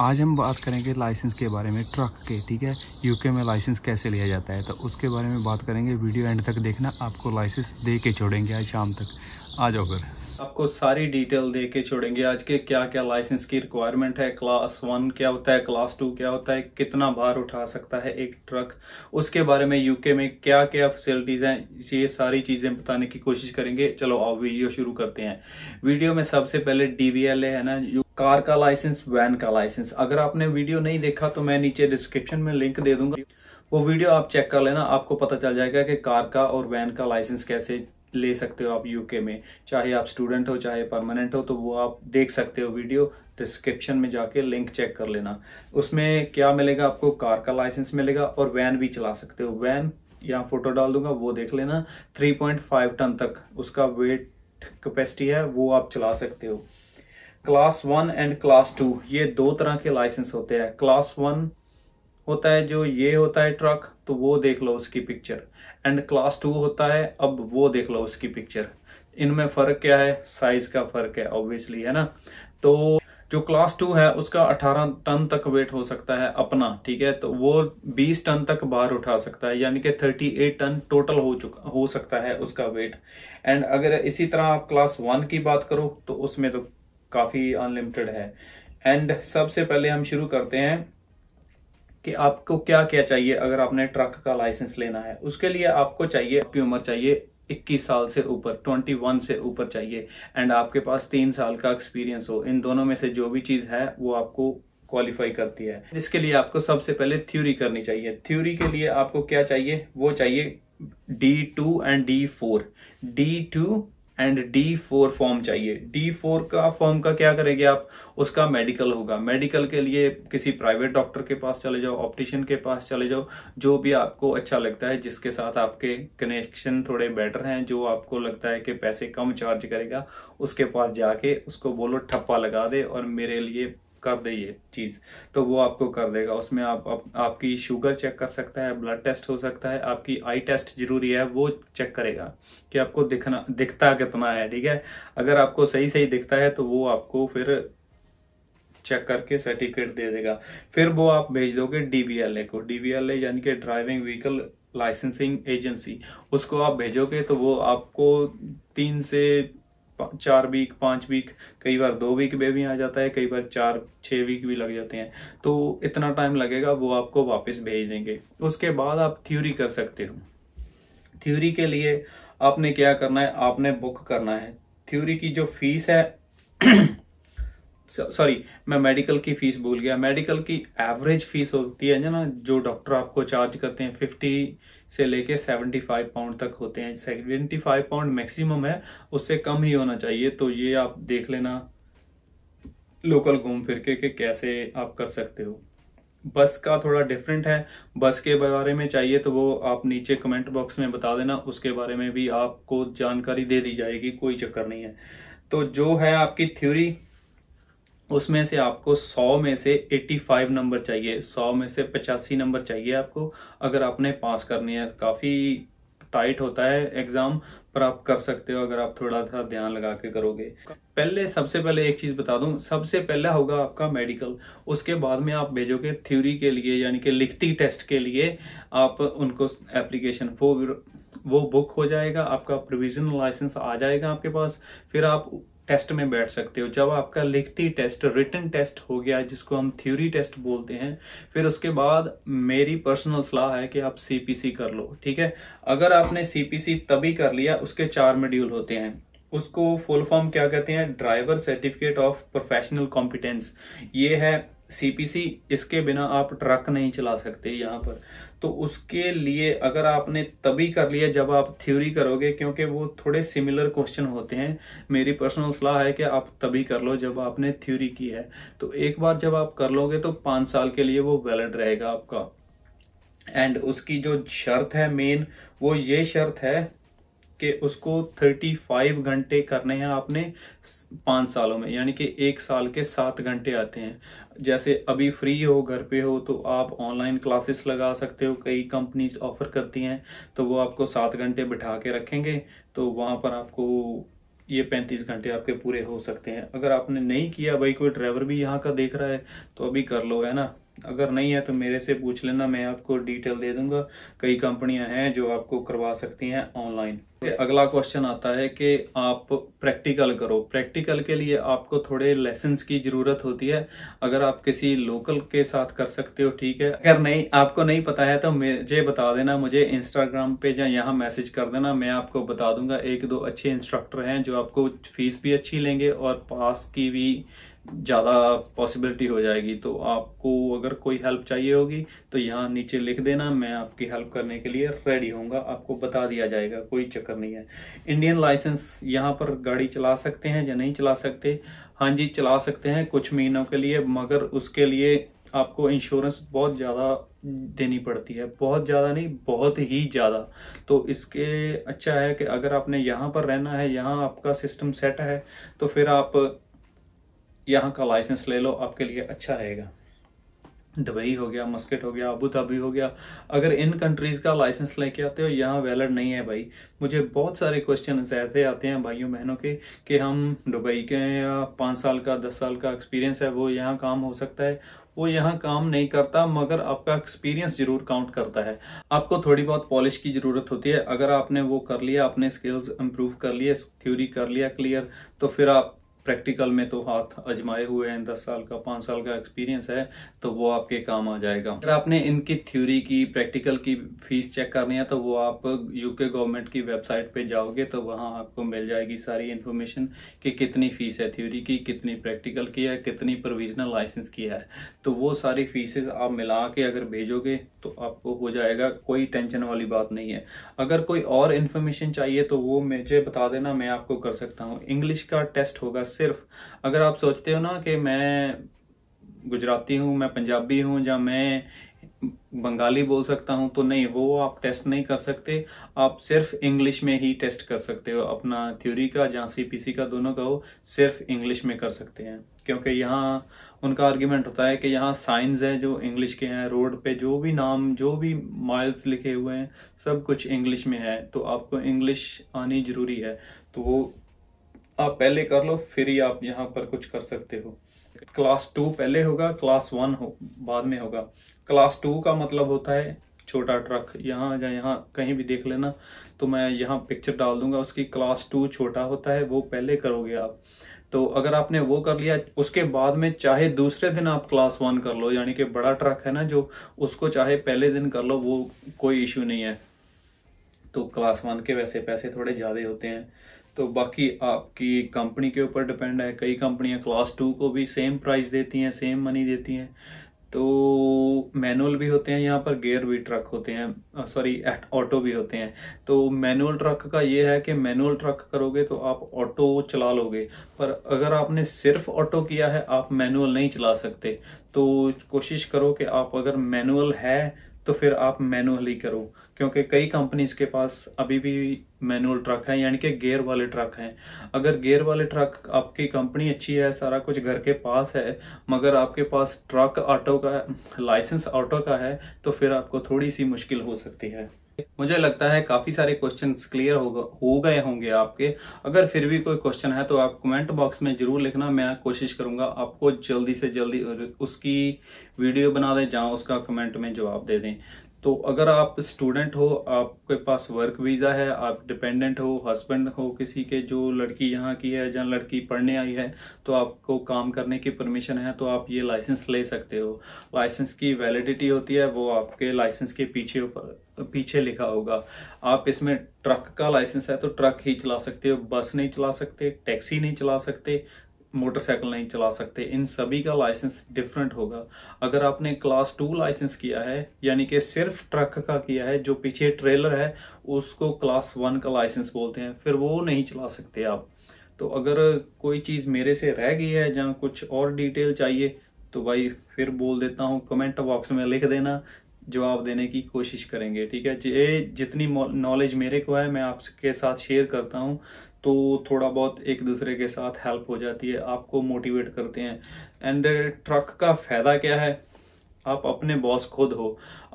आज हम बात करेंगे लाइसेंस के बारे में ट्रक के ठीक है यूके में लाइसेंस कैसे लिया जाता है तो उसके बारे में बात करेंगे वीडियो एंड तक देखना आपको लाइसेंस दे के छोड़ेंगे आज शाम तक आ जाओ फिर आपको सारी डिटेल दे के छोड़ेंगे आज के क्या क्या लाइसेंस की रिक्वायरमेंट है क्लास वन क्या होता है क्लास टू क्या होता है कितना भार उठा सकता है एक ट्रक उसके बारे में यूके में क्या क्या फैसिलिटीज हैं ये सारी चीजें बताने की कोशिश करेंगे चलो आप वीडियो शुरू करते हैं वीडियो में सबसे पहले डीवीएलए है ना कार का लाइसेंस वैन का लाइसेंस अगर आपने वीडियो नहीं देखा तो मैं नीचे डिस्क्रिप्शन में लिंक दे दूंगा वो वीडियो आप चेक कर लेना आपको पता चल जाएगा कि कार का और वैन का लाइसेंस कैसे ले सकते हो आप यूके में चाहे आप स्टूडेंट हो चाहे परमानेंट हो तो वो आप देख सकते हो वीडियो डिस्क्रिप्शन में जाके लिंक चेक कर लेना उसमें क्या मिलेगा आपको कार का लाइसेंस मिलेगा और वैन भी चला सकते हो वैन यहाँ फोटो डाल दूंगा वो देख लेना 3.5 टन तक उसका वेट कैपेसिटी है वो आप चला सकते हो class one and class two ये दो तरह के लाइसेंस होते हैं क्लास वन होता है जो ये होता है ट्रक तो वो देख लो उसकी पिक्चर एंड क्लास टू होता है अब वो देख लो उसकी पिक्चर इनमें फ़र्क क्या है साइज का फ़र्क है ऑब्वियसली है ना तो जो क्लास टू है उसका 18 टन तक वेट हो सकता है अपना ठीक है तो वो 20 टन तक बाहर उठा सकता है यानी कि 38 टन टोटल हो चुका हो सकता है उसका वेट एंड अगर इसी तरह आप क्लास वन की बात करो तो उसमें तो काफ़ी अनलिमिटेड है एंड सबसे पहले हम शुरू करते हैं कि आपको क्या क्या चाहिए अगर आपने ट्रक का लाइसेंस लेना है उसके लिए आपको चाहिए आपकी उम्र चाहिए 21 साल से ऊपर 21 से ऊपर चाहिए एंड आपके पास तीन साल का एक्सपीरियंस हो इन दोनों में से जो भी चीज़ है वो आपको क्वालिफाई करती है इसके लिए आपको सबसे पहले थ्योरी करनी चाहिए थ्योरी के लिए आपको क्या चाहिए वो चाहिए D two and D four D two and D four form चाहिए डी फोर का फॉर्म का क्या करेंगे आप उसका मेडिकल होगा मेडिकल के लिए किसी प्राइवेट डॉक्टर के पास चले जाओ ऑप्टिशियन के पास चले जाओ जो भी आपको अच्छा लगता है जिसके साथ आपके कनेक्शन थोड़े बेटर हैं जो आपको लगता है कि पैसे कम चार्ज करेगा उसके पास जाके उसको बोलो ठप्पा लगा दे और मेरे लिए कर दे ये चीज़ तो वो आपको कर देगा उसमें आप, आप आपकी शुगर चेक कर सकता है ब्लड टेस्ट हो सकता है आपकी आई टेस्ट जरूरी है वो चेक करेगा कि आपको दिखना दिखता कितना है ठीक है अगर आपको सही सही दिखता है तो वो आपको फिर चेक करके सर्टिफिकेट दे देगा फिर वो आप भेज दोगे डीवीएलए को डीबीएलए यानी कि ड्राइविंग व्हीकल लाइसेंसिंग एजेंसी उसको आप भेजोगे तो वो आपको तीन से चार वीक पाँच वीक कई बार दो वीक में भी आ जाता है कई बार चार छः वीक भी लग जाते हैं तो इतना टाइम लगेगा वो आपको वापस भेज देंगे उसके बाद आप थ्योरी कर सकते हो थ्योरी के लिए आपने क्या करना है आपने बुक करना है थ्योरी की जो फीस है सॉरी मैं मेडिकल की फीस भूल गया मेडिकल की एवरेज फीस होती है ना जो डॉक्टर आपको चार्ज करते हैं फिफ्टी से लेके सेवेंटी फाइव पाउंड तक होते हैं सेवेंटी फाइव पाउंड मैक्सिमम है उससे कम ही होना चाहिए तो ये आप देख लेना लोकल घूम फिर के कि कैसे आप कर सकते हो बस का थोड़ा डिफरेंट है बस के बारे में चाहिए तो वो आप नीचे कमेंट बॉक्स में बता देना उसके बारे में भी आपको जानकारी दे दी जाएगी कोई चक्कर नहीं है तो जो है आपकी थ्योरी उसमें से आपको 100 में से 85 नंबर चाहिए 100 में से 85 नंबर चाहिए आपको अगर आपने पास करनी है काफ़ी टाइट होता है एग्ज़ाम पर आप कर सकते हो अगर आप थोड़ा सा ध्यान लगा के करोगे पहले सबसे पहले एक चीज़ बता दूं सबसे पहला होगा आपका मेडिकल उसके बाद में आप भेजोगे थ्योरी के लिए यानी कि लिखती टेस्ट के लिए आप उनको एप्लीकेशन वो वो बुक हो जाएगा आपका प्रोविजनल लाइसेंस आ जाएगा आपके पास फिर आप टेस्ट में बैठ सकते हो जब आपका लिखती टेस्ट रिटर्न टेस्ट हो गया जिसको हम थ्योरी टेस्ट बोलते हैं फिर उसके बाद मेरी पर्सनल सलाह है कि आप सीपीसी कर लो ठीक है अगर आपने सीपीसी तभी कर लिया उसके चार मेड्यूल होते हैं उसको फुल फॉर्म क्या कहते हैं driver certificate of professional competence ये है सीपीसी इसके बिना आप ट्रक नहीं चला सकते यहाँ पर तो उसके लिए अगर आपने तभी कर लिया जब आप थ्योरी करोगे क्योंकि वो थोड़े सिमिलर क्वेश्चन होते हैं मेरी पर्सनल सलाह है कि आप तभी कर लो जब आपने थ्योरी की है तो एक बार जब आप कर लोगे तो पाँच साल के लिए वो वैलिड रहेगा आपका एंड उसकी जो शर्त है मेन वो ये शर्त है कि उसको 35 घंटे करने हैं आपने पाँच सालों में यानी कि एक साल के सात घंटे आते हैं जैसे अभी फ्री हो घर पे हो तो आप ऑनलाइन क्लासेस लगा सकते हो कई कंपनीज ऑफर करती हैं तो वो आपको सात घंटे बिठा के रखेंगे तो वहाँ पर आपको ये पैंतीस घंटे आपके पूरे हो सकते हैं अगर आपने नहीं किया भाई कोई ड्राइवर भी यहाँ का देख रहा है तो अभी कर लो है ना अगर नहीं है तो मेरे से पूछ लेना मैं आपको डिटेल दे दूंगा कई कंपनियां हैं जो आपको करवा सकती हैं ऑनलाइन अगला क्वेश्चन आता है कि आप प्रैक्टिकल करो प्रैक्टिकल के लिए आपको थोड़े लेसन की जरूरत होती है अगर आप किसी लोकल के साथ कर सकते हो ठीक है अगर नहीं आपको नहीं पता है तो मुझे बता देना मुझे इंस्टाग्राम पे या यहाँ मैसेज कर देना मैं आपको बता दूंगा एक दो अच्छे इंस्ट्रक्टर हैं जो आपको फीस भी अच्छी लेंगे और पास की भी ज़्यादा पॉसिबिलिटी हो जाएगी तो आपको अगर कोई हेल्प चाहिए होगी तो यहाँ नीचे लिख देना मैं आपकी हेल्प करने के लिए रेडी होऊंगा आपको बता दिया जाएगा कोई चक्कर नहीं है इंडियन लाइसेंस यहाँ पर गाड़ी चला सकते हैं या नहीं चला सकते हाँ जी चला सकते हैं कुछ महीनों के लिए मगर उसके लिए आपको इंश्योरेंस बहुत ज़्यादा देनी पड़ती है बहुत ज़्यादा नहीं बहुत ही ज़्यादा तो इसके अच्छा है कि अगर आपने यहाँ पर रहना है यहाँ आपका सिस्टम सेट है तो फिर आप यहाँ का लाइसेंस ले लो आपके लिए अच्छा रहेगा दुबई हो गया मस्कट हो गया अबू धाबी हो गया अगर इन कंट्रीज़ का लाइसेंस लेके आते हो यहाँ वैलिड नहीं है भाई मुझे बहुत सारे क्वेश्चन ऐसे आते हैं भाइयों बहनों के कि हम दुबई के या पाँच साल का दस साल का एक्सपीरियंस है वो यहाँ काम हो सकता है वो यहाँ काम नहीं करता मगर आपका एक्सपीरियंस जरूर काउंट करता है आपको थोड़ी बहुत पॉलिश की जरूरत होती है अगर आपने वो कर लिया अपने स्किल्स इम्प्रूव कर लिए थ्योरी कर लिया क्लियर तो फिर आप प्रैक्टिकल में तो हाथ अजमाए हुए हैं दस साल का पाँच साल का एक्सपीरियंस है तो वो आपके काम आ जाएगा अगर आपने इनकी थ्योरी की प्रैक्टिकल की फीस चेक करनी है तो वो आप यूके गवर्नमेंट की वेबसाइट पे जाओगे तो वहाँ आपको मिल जाएगी सारी इन्फॉर्मेशन कि कितनी फीस है थ्योरी की कितनी प्रैक्टिकल की है कितनी प्रोविजनल लाइसेंस की है तो वो सारी फीसेज आप मिला के अगर भेजोगे तो आपको हो जाएगा कोई टेंशन वाली बात नहीं है अगर कोई और इन्फॉर्मेशन चाहिए तो वो मुझे बता देना मैं आपको कर सकता हूँ इंग्लिश का टेस्ट होगा सिर्फ अगर आप सोचते हो ना कि मैं गुजराती हूँ मैं पंजाबी हूँ या मैं बंगाली बोल सकता हूँ तो नहीं वो आप टेस्ट नहीं कर सकते आप सिर्फ इंग्लिश में ही टेस्ट कर सकते हो अपना थ्योरी का या सी का दोनों का हो सिर्फ इंग्लिश में कर सकते हैं क्योंकि यहाँ उनका आर्ग्यूमेंट होता है कि यहाँ साइंस है जो इंग्लिश के हैं रोड पे जो भी नाम जो भी माइल्स लिखे हुए हैं सब कुछ इंग्लिश में है तो आपको इंग्लिश आनी जरूरी है तो वो आप पहले कर लो फिर ही आप यहाँ पर कुछ कर सकते हो क्लास टू पहले होगा क्लास वन हो बाद में होगा क्लास टू का मतलब होता है छोटा ट्रक यहाँ या यहाँ कहीं भी देख लेना तो मैं यहाँ पिक्चर डाल दूंगा उसकी क्लास टू छोटा होता है वो पहले करोगे आप तो अगर आपने वो कर लिया उसके बाद में चाहे दूसरे दिन आप क्लास वन कर लो यानी कि बड़ा ट्रक है ना जो उसको चाहे पहले दिन कर लो वो कोई इशू नहीं है तो क्लास वन के वैसे पैसे थोड़े ज़्यादा होते हैं तो बाकी आपकी कंपनी के ऊपर डिपेंड है कई कंपनियां क्लास टू को भी सेम प्राइस देती हैं सेम मनी देती हैं तो मैनुअल भी होते हैं यहाँ पर गेयर भी ट्रक होते हैं सॉरी ऑटो भी होते हैं तो मैनुअल ट्रक का ये है कि मैनुअल ट्रक करोगे तो आप ऑटो चला लोगे पर अगर आपने सिर्फ ऑटो किया है आप मैनुअल नहीं चला सकते तो कोशिश करो कि आप अगर मैनुअल है तो फिर आप मैनुअली करो क्योंकि कई कंपनीज के पास अभी भी मैनुअल ट्रक है यानी कि गेयर वाले ट्रक हैं अगर गेयर वाले ट्रक आपकी कंपनी अच्छी है सारा कुछ घर के पास है मगर आपके पास ट्रक ऑटो का लाइसेंस ऑटो का है तो फिर आपको थोड़ी सी मुश्किल हो सकती है मुझे लगता है काफी सारे क्वेश्चन क्लियर हो गए होंगे आपके अगर फिर भी कोई क्वेश्चन है तो आप कमेंट बॉक्स में जरूर लिखना मैं कोशिश करूंगा आपको जल्दी से जल्दी उसकी वीडियो बना दें जहां उसका कमेंट में जवाब दे दें तो अगर आप स्टूडेंट हो आपके पास वर्क वीज़ा है आप डिपेंडेंट हो हस्बैंड हो किसी के जो लड़की यहाँ की है जहाँ लड़की पढ़ने आई है तो आपको काम करने की परमिशन है तो आप ये लाइसेंस ले सकते हो लाइसेंस की वैलिडिटी होती है वो आपके लाइसेंस के पीछे ऊपर पीछे लिखा होगा आप इसमें ट्रक का लाइसेंस है तो ट्रक ही चला सकते हो बस नहीं चला सकते टैक्सी नहीं चला सकते मोटरसाइकिल नहीं चला सकते इन सभी का लाइसेंस डिफरेंट होगा अगर आपने क्लास टू लाइसेंस किया है यानी कि सिर्फ ट्रक का किया है जो पीछे ट्रेलर है उसको क्लास वन का लाइसेंस बोलते हैं फिर वो नहीं चला सकते आप तो अगर कोई चीज़ मेरे से रह गई है जहाँ कुछ और डिटेल चाहिए तो भाई फिर बोल देता हूँ कमेंट बॉक्स में लिख देना जवाब देने की कोशिश करेंगे ठीक है ये जितनी नॉलेज मेरे को है मैं आपके साथ शेयर करता हूँ तो थोड़ा बहुत एक दूसरे के साथ हेल्प हो जाती है आपको मोटिवेट करते हैं एंड ट्रक uh, का फायदा क्या है आप अपने बॉस खुद हो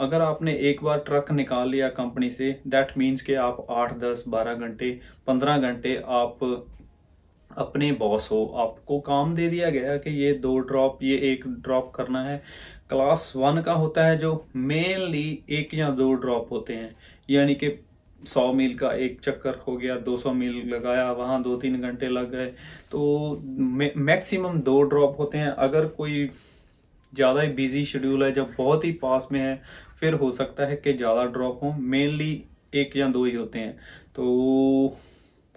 अगर आपने एक बार ट्रक निकाल लिया कंपनी से दैट मीन्स कि आप आठ दस बारह घंटे पंद्रह घंटे आप अपने बॉस हो आपको काम दे दिया गया कि ये दो ड्रॉप ये एक ड्रॉप करना है क्लास वन का होता है जो मेनली एक या दो ड्रॉप होते हैं यानी कि सौ मील का एक चक्कर हो गया दो सौ मील लगाया वहाँ दो तीन घंटे लग गए तो मैक्सिमम दो ड्रॉप होते हैं अगर कोई ज़्यादा ही बिजी शेड्यूल है जब बहुत ही पास में है फिर हो सकता है कि ज़्यादा ड्रॉप हो मेनली एक या दो ही होते हैं तो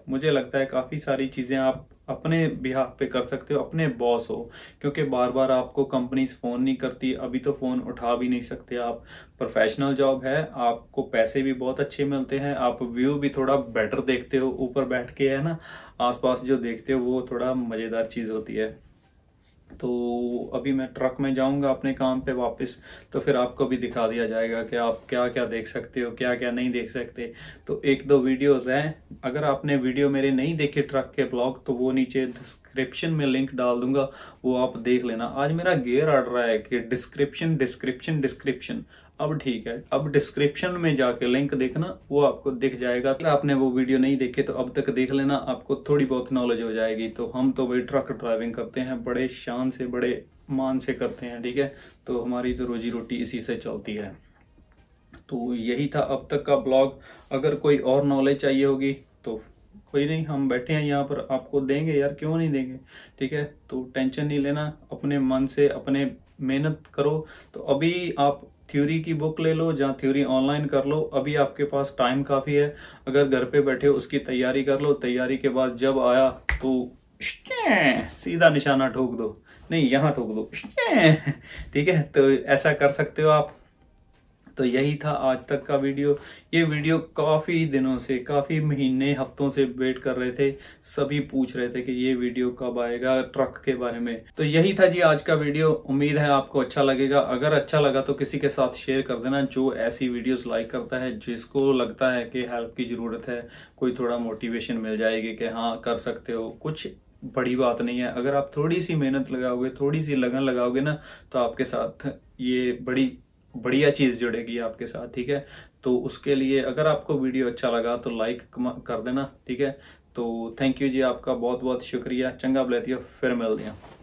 मुझे लगता है काफ़ी सारी चीज़ें आप अपने बिहाफ पे कर सकते हो अपने बॉस हो क्योंकि बार बार आपको कंपनीज फ़ोन नहीं करती अभी तो फ़ोन उठा भी नहीं सकते आप प्रोफेशनल जॉब है आपको पैसे भी बहुत अच्छे मिलते हैं आप व्यू भी थोड़ा बेटर देखते हो ऊपर बैठ के है ना आसपास जो देखते हो वो थोड़ा मज़ेदार चीज़ होती है तो अभी मैं ट्रक में जाऊंगा अपने काम पे वापस तो फिर आपको भी दिखा दिया जाएगा कि आप क्या क्या देख सकते हो क्या क्या नहीं देख सकते तो एक दो वीडियोस हैं अगर आपने वीडियो मेरे नहीं देखे ट्रक के ब्लॉग तो वो नीचे डिस्क्रिप्शन में लिंक डाल दूंगा वो आप देख लेना आज मेरा गेयर रहा है कि डिस्क्रिप्शन डिस्क्रिप्शन डिस्क्रिप्शन अब ठीक है अब डिस्क्रिप्शन में जाके लिंक देखना वो आपको दिख जाएगा अगर आपने वो वीडियो नहीं देखे तो अब तक देख लेना आपको थोड़ी बहुत नॉलेज हो जाएगी तो हम तो भाई ट्रक ड्राइविंग करते हैं बड़े शान से बड़े मान से करते हैं ठीक है तो हमारी तो रोजी रोटी इसी से चलती है तो यही था अब तक का ब्लॉग अगर कोई और नॉलेज चाहिए होगी तो कोई नहीं हम बैठे हैं यहाँ पर आपको देंगे यार क्यों नहीं देंगे ठीक है तो टेंशन नहीं लेना अपने मन से अपने मेहनत करो तो अभी आप थ्योरी की बुक ले लो जहाँ थ्योरी ऑनलाइन कर लो अभी आपके पास टाइम काफ़ी है अगर घर पे बैठे उसकी तैयारी कर लो तैयारी के बाद जब आया तो सीधा निशाना ठोक दो नहीं यहाँ ठोक दो ठीक है तो ऐसा कर सकते हो आप तो यही था आज तक का वीडियो ये वीडियो काफ़ी दिनों से काफ़ी महीने हफ्तों से वेट कर रहे थे सभी पूछ रहे थे कि ये वीडियो कब आएगा ट्रक के बारे में तो यही था जी आज का वीडियो उम्मीद है आपको अच्छा लगेगा अगर अच्छा लगा तो किसी के साथ शेयर कर देना जो ऐसी वीडियोस लाइक करता है जिसको लगता है कि हेल्प की ज़रूरत है कोई थोड़ा मोटिवेशन मिल जाएगी कि हाँ कर सकते हो कुछ बड़ी बात नहीं है अगर आप थोड़ी सी मेहनत लगाओगे थोड़ी सी लगन लगाओगे ना तो आपके साथ ये बड़ी बढ़िया चीज़ जुड़ेगी आपके साथ ठीक है तो उसके लिए अगर आपको वीडियो अच्छा लगा तो लाइक कर देना ठीक है तो थैंक यू जी आपका बहुत बहुत शुक्रिया चंगा हो फिर मिलते हैं